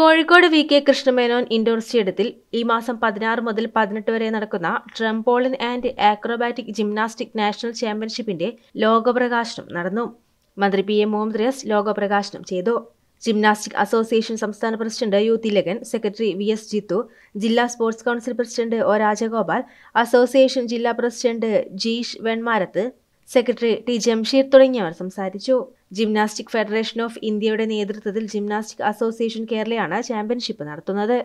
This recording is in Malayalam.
Kozhikode V K Krishna Menon indoor സ്റ്റേഡിയത്തിൽ ഈ മാസം പതിനാറ് മുതൽ പതിനെട്ട് വരെ നടക്കുന്ന trampoline and acrobatic gymnastic national ചാമ്പ്യൻഷിപ്പിന്റെ ലോകപ്രകാശനം നടന്നു മന്ത്രി പി എം മോംദ്രിയസ് ലോകപ്രകാശനം ചെയ്തു ജിംനാസ്റ്റിക് അസോസിയേഷൻ സംസ്ഥാന president U Thilakan secretary V S Jithu ജില്ലാ sports council president O Rajagopal association ജില്ലാ president Jeesh Venmarath secretary T Jamsheer തുടങ്ങിയവർ സംസാരിച്ചു ജിംനാസ്റ്റിക് ഫെഡറേഷൻ ഓഫ് ഇന്ത്യയുടെ നേതൃത്വത്തിൽ ജിംനാസ്റ്റിക് അസോസിയേഷൻ കേരളയാണ് ചാമ്പ്യൻഷിപ്പ് നടത്തുന്നത്